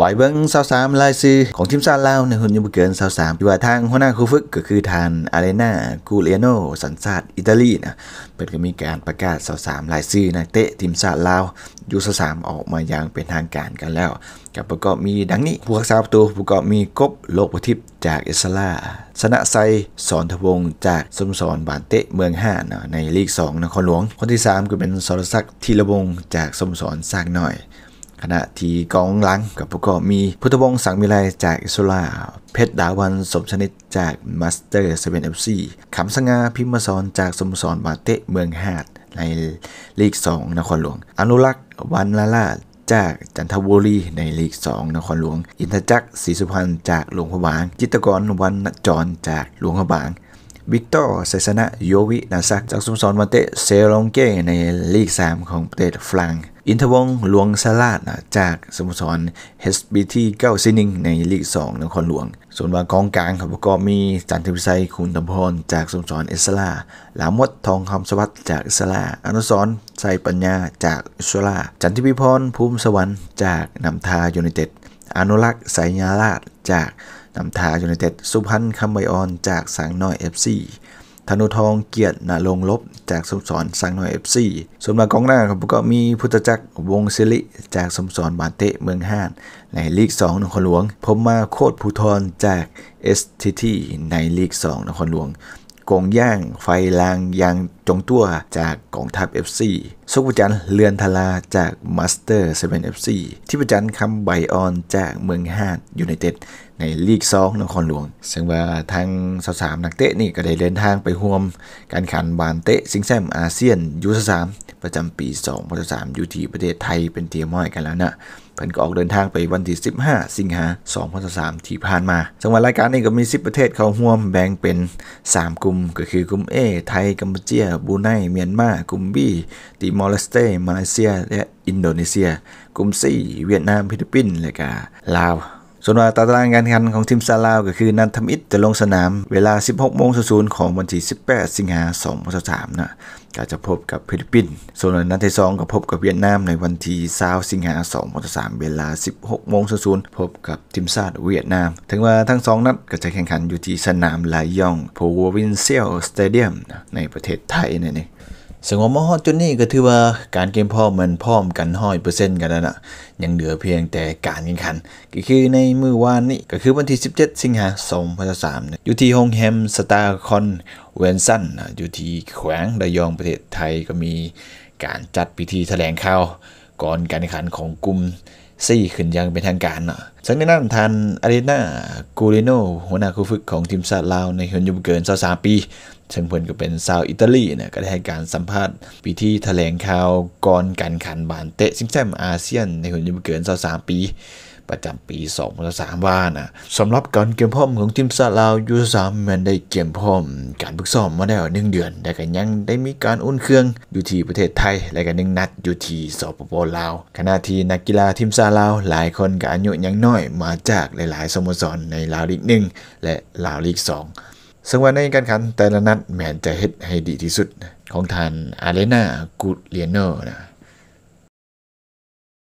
ปล่อยเบิ้งสาวสามลายซีของทีมชาติลาวในหุ่นยนต์เกินสาวสามที่ว่าทางหัวหน้าครูฝึกก็คือทานอารีนากูเลียโนสัญชาติอิตาลีนะเป็นก็มีการประกาศสาวสามลายซีนักเตะทีมชาติลาวยูสาสามออกมาอย่างเป็นทางการกันแล้วกับประกอบมีดังนี้ผู้รักษาประตูประกอบมีกบโลกประทิพจากเอสลาสนะไซสอนทวงจากสมสรบานเตะเมืองห้านะในลีก2นครหลวง คนที่ 3 ก็เป็นสรศักดิ์ธีระวงจากสมสรสร้างหน่อยณะที่กองหลังกับประกอบมีพุทธวงศ์สังมิไลจากอิสลา เพชรดาวันสมชนิดจากมาสเตอร์เซเว่นเอฟซีขำสง่าพิมพ์สอนจากสมสรบาเตเมืองหาด ในลีก 2นครหลวง อนุรักษ์วันลาลาจากจันทบุรีในลีก 2นครหลวง อินทจักรศรีสุพรรณจากหลวงพระบางจิตกรวันจรจากหลวงพระบางวิกตอร์ไซสนะโยวิ นาซัก จากสุมสรมาเตะเซลองเก้ ในลีก 3 ของประเทศฝรั่ง อินทวงหลวงสลาด จากสมุทรเฮสบีท่เก้าซินิง ในลีกสองนครหลวง ส่วนว่ากองกลางครับก็มีจันทิย์ไซคุณธรรมพร จากสมุสรเอสลาหลามดทองคำสวัสดิ์จากเอสลาอนุสรไซปัญญาจากอิสลาจันทิพิพรภูมิสวรรค์จากนำทายูไนเต็ดอนุรักษ์สายยาลาดจากนำทายูไนเต็ดสุพรรณคำใบออนจากสังน้อยเอฟซีธนุทองเกียรตินาลงลบจากสมสรสังหน่อยเอฟซีส่วนมากองหน้าครับก็มีพุทธจักรวงศิริ จากสมสรบานเตะเมืองห้าน ในลีก 2 นครหลวงผมมาโคตรภูทรจากเอสทีทีในลีก 2 นครหลวงกงย่างไฟลางยางจงตัวจากกองทัพ FC สุขจันเลือนทลาจากมาสเตอร์เซเว่นเอฟซีที่ประจันคำไบออนจากเมืองฮาดยูไนเต็ด ในลีกซองนครหลวง ซึ่งว่าทางสาสามนักเตะนี่ก็ได้เดินทางไปห่วมการขันบานเตะซิงแซมอาเซียนยูสามประจำปี2023อยู่ที่ประเทศไทยเป็นเทียม้อยกันแล้วนะเพิ่นก็ออกเดินทางไปวันที่ 15 สิงหา2023ที่ผ่านมาจังหวัดรายการนี้ก็มี 10 ประเทศเข้าร่วมแบ่งเป็น 3 กลุ่ม ก็คือ กลุ่ม A ไทย กัมพูชาบูไน เมียนมา กลุ่ม B ติมอร์เลสเตมาเลเซีย และ อินโดนีเซีย กลุ่ม C เวียดนามฟิลิปปินส์และก็ลาวส่วนว่าตารางการแข่งขันของทีมซาลาว ก็คือนันทมิตรจะลงสนามเวลา 16โมง00 ของวันที่ 18 สิงหาคม2023นะก็จะพบกับฟิลิปปินส์ ส่วนนัดที่2ก็พบกับเวียดนามในวันที่20สิงหาคม2023เวลา 16โมง00พบกับทีมชาติเวียดนาม ถึงว่าทั้ง2นัดก็จะแข่งขันอยู่ที่สนามลายยอง โพวินเซียลสเตเดียมในประเทศไทยนี่นเองสงบมาฮอดจนนี่ก็ถือว่าการเกมพ่อมันพร้อมกันห้อยเปอร์เซ็นต์กันแล้วนะยังเหลือเพียงแต่การแข่งขัน ก็คือในมือวานนี้ก็คือวันที่ 17 สิงหาคม2023อยู่ที่โฮงแฮมสตาร์คอนเวนซันอยู่ที่แขวงระยองประเทศไทยก็มีการจัดพิธีแถลงข่าวก่อนการแข่งขันของกลุ่มซี่ขึ้นยังเป็นทางการเนาะ ซึ่งในนั้นทันอารีนากูริโนหัวหน้าคู่ฝึกของทีมชาติลาว ใน่นยุบเกิน23 ปีเชิงเพื่นก็เป็นชาวอิตาลีเนี่ยก็ได้ให้การสัมภาษณ์ ปีที่แถลงข่าวก่อนการขันบานเตะชิงแชมป์อาเซียนในหุ่นยุบเกิน23 ปีประจำปี2023ว่านะสำหรับการเกมพร้อมของทีมซาลาวยูซามมันได้เกมพร้อมการฝึกซ้อมมาได้หนึ่งเดือน แต่ก็ยังได้มีการอุ่นเครื่องอยู่ที่ประเทศไทย และก็นึ่งนัดอยู่ที่สปปลาวขณะที่นักกีฬาทีมซาลาวหลายคนก็อายุยังน้อย มาจากหลาย ๆสโมสรในลาวลีกหนึ่งและลาวลีกสองซึ่งวันในการขันแต่ละนัดแมนจะเฮ็ดให้ดีที่สุดของทานอาเลนากูเลียนเนอร์นะ